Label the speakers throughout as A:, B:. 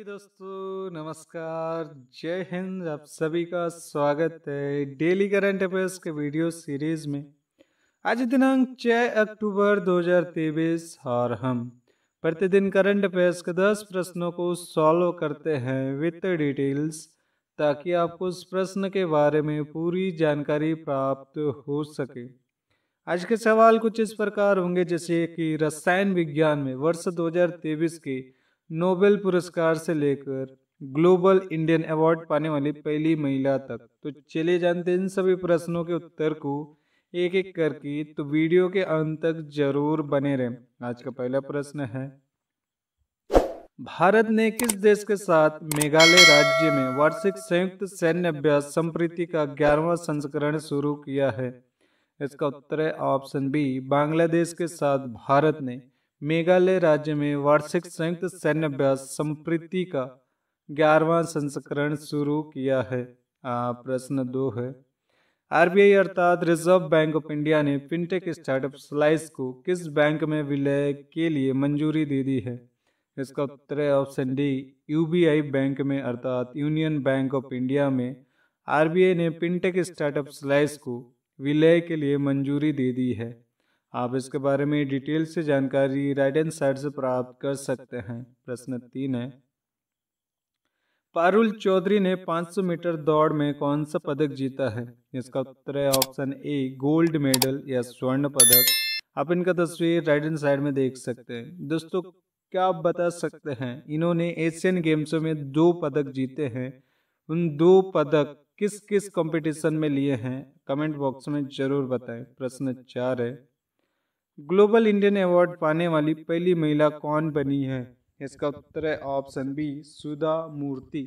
A: जी दोस्तों नमस्कार जय हिंद आप सभी का स्वागत है डेली करंट अफेयर्स के वीडियो सीरीज में आज दिनांक 6 अक्टूबर 2023 और हम प्रतिदिन करंट अफेयर्स के 10 प्रश्नों को सॉल्व करते हैं विथ डिटेल्स ताकि आपको उस प्रश्न के बारे में पूरी जानकारी प्राप्त हो सके आज के सवाल कुछ इस प्रकार होंगे जैसे कि रसायन विज्ञान में वर्ष 2023 के नोबेल पुरस्कार से लेकर ग्लोबल इंडियन अवार्ड पाने वाली पहली महिला तक तो चले जानते इन सभी प्रश्नों के उत्तर को एक एक करके तो वीडियो के अंत तक जरूर बने रहें आज का पहला प्रश्न है भारत ने किस देश के साथ मेघालय राज्य में वार्षिक संयुक्त सैन्य अभ्यास संप्रीति का ग्यारहवा संस्करण शुरू किया है इसका उत्तर है ऑप्शन बी बांग्लादेश के साथ भारत ने मेघालय राज्य में वार्षिक संयुक्त सैन्य अभ्यास संप्रति का ग्यारहवा संस्करण शुरू किया है प्रश्न दो है आरबीआई अर्थात रिजर्व बैंक ऑफ इंडिया ने फिनटेक स्टार्टअप स्लाइस को किस बैंक में विलय के लिए मंजूरी दे दी है इसका उत्तर है ऑप्शन डी यूबीआई बैंक में अर्थात यूनियन बैंक ऑफ इंडिया में आरबीआई ने फिनटेक स्टार्टअप स्लाइस को विलय के लिए मंजूरी दे दी है आप इसके बारे में डिटेल से जानकारी राइट एंड साइड से प्राप्त कर सकते हैं प्रश्न तीन है पारुल चौधरी ने 500 मीटर दौड़ में कौन सा पदक जीता है इसका उत्तर है ऑप्शन ए गोल्ड मेडल या स्वर्ण पदक आप इनका तस्वीर राइट एंड साइड में देख सकते हैं दोस्तों क्या आप बता सकते हैं इन्होंने एशियन गेम्सों में दो पदक जीते हैं उन दो पदक किस किस कंपटीशन में लिए हैं कमेंट बॉक्स में जरूर बताएं प्रश्न चार है ग्लोबल इंडियन अवार्ड पाने वाली पहली महिला कौन बनी है इसका उत्तर है ऑप्शन बी सुधा मूर्ति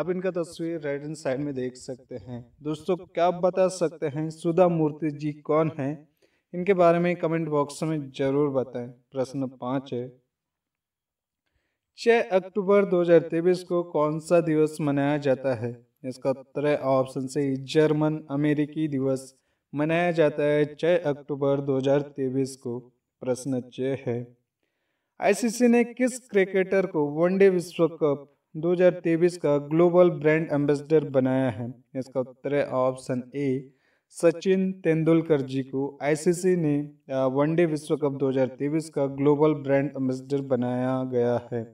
A: आप इनका तस्वीर राइट हैंड साइड में देख सकते हैं दोस्तों क्या आप बता सकते हैं सुधा मूर्ति जी कौन है इनके बारे में कमेंट बॉक्स में ज़रूर बताएं प्रश्न पाँच है छः अक्टूबर 2023 को कौन सा दिवस मनाया जाता है इसका उत्तर है ऑप्शन सी जर्मन अमेरिकी दिवस मनाया जाता है छः अक्टूबर 2023 को प्रश्न छः है आईसीसी ने किस क्रिकेटर को वनडे विश्व कप 2023 का ग्लोबल ब्रांड एम्बेसडर बनाया है इसका उत्तर है ऑप्शन ए सचिन तेंदुलकर जी को आईसीसी ने वनडे विश्व कप 2023 का ग्लोबल ब्रांड एम्बेसडर बनाया गया है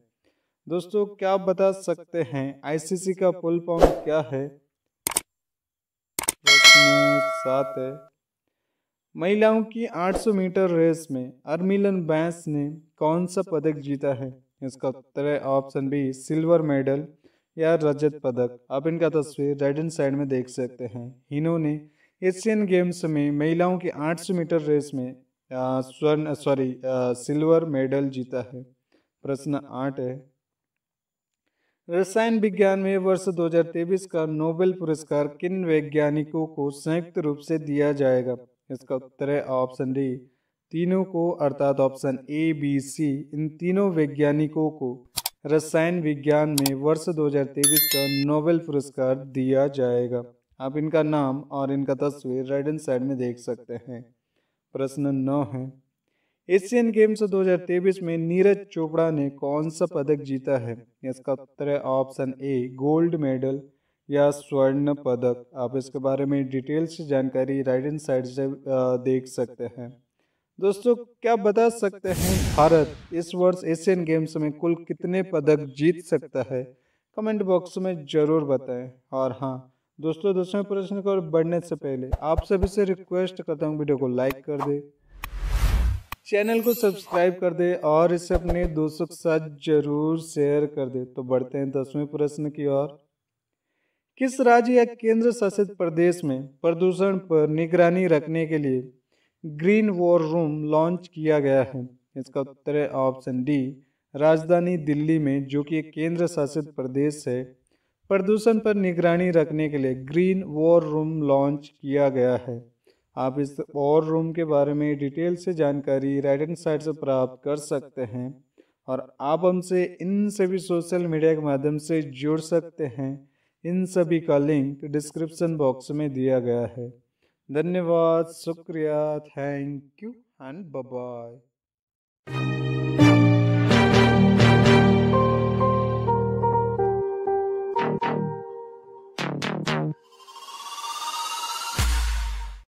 A: दोस्तों क्या आप बता सकते हैं आईसीसी का फुल फॉर्म क्या है सात है महिलाओं की 800 मीटर रेस में अर्मिलन बैंस ने कौन सा पदक जीता है इसका उत्तर है ऑप्शन बी सिल्वर मेडल या रजत पदक आप इनका तस्वीर राइट एंड साइड में देख सकते हैं इन्होंने एशियन गेम्स में महिलाओं की 800 मीटर रेस में स्वर्ण सॉरी सिल्वर मेडल जीता है प्रश्न आठ है रसायन विज्ञान में वर्ष 2023 का नोबेल पुरस्कार किन वैज्ञानिकों को संयुक्त रूप से दिया जाएगा इसका उत्तर है ऑप्शन डी तीनों को अर्थात ऑप्शन ए बी सी इन तीनों वैज्ञानिकों को रसायन विज्ञान में वर्ष 2023 का नोबेल पुरस्कार दिया जाएगा आप इनका नाम और इनका तस्वीर राइट एंड साइड में देख सकते हैं प्रश्न नौ है एशियन गेम्स 2023 में नीरज चोपड़ा ने कौन सा पदक जीता है इसका उत्तर है ऑप्शन ए गोल्ड मेडल या स्वर्ण पदक आप इसके बारे में डिटेल से जानकारी राइट एंड साइड से देख सकते हैं दोस्तों क्या बता सकते हैं भारत इस वर्ष एशियन गेम्स में कुल कितने पदक जीत सकता है कमेंट बॉक्स में ज़रूर बताएं और हाँ दोस्तों दूसरे प्रश्न को बढ़ने से पहले आप सभी से रिक्वेस्ट करता हूँ वीडियो को लाइक कर दें चैनल को सब्सक्राइब कर दे और इसे अपने दोस्तों के साथ जरूर शेयर कर दे तो बढ़ते हैं दसवें प्रश्न की ओर किस राज्य या केंद्र शासित प्रदेश में प्रदूषण पर निगरानी रखने के लिए ग्रीन वॉर रूम लॉन्च किया गया है इसका उत्तर है ऑप्शन डी राजधानी दिल्ली में जो कि एक केंद्र शासित प्रदेश है प्रदूषण पर निगरानी रखने के लिए ग्रीन वॉर रूम लॉन्च किया गया है आप इस और रूम के बारे में डिटेल से जानकारी राइट एंड साइड से प्राप्त कर सकते हैं और आप हमसे इन सभी सोशल मीडिया के माध्यम से जुड़ सकते हैं इन सभी का लिंक डिस्क्रिप्शन बॉक्स में दिया गया है धन्यवाद शुक्रिया थैंक यू एंड बाय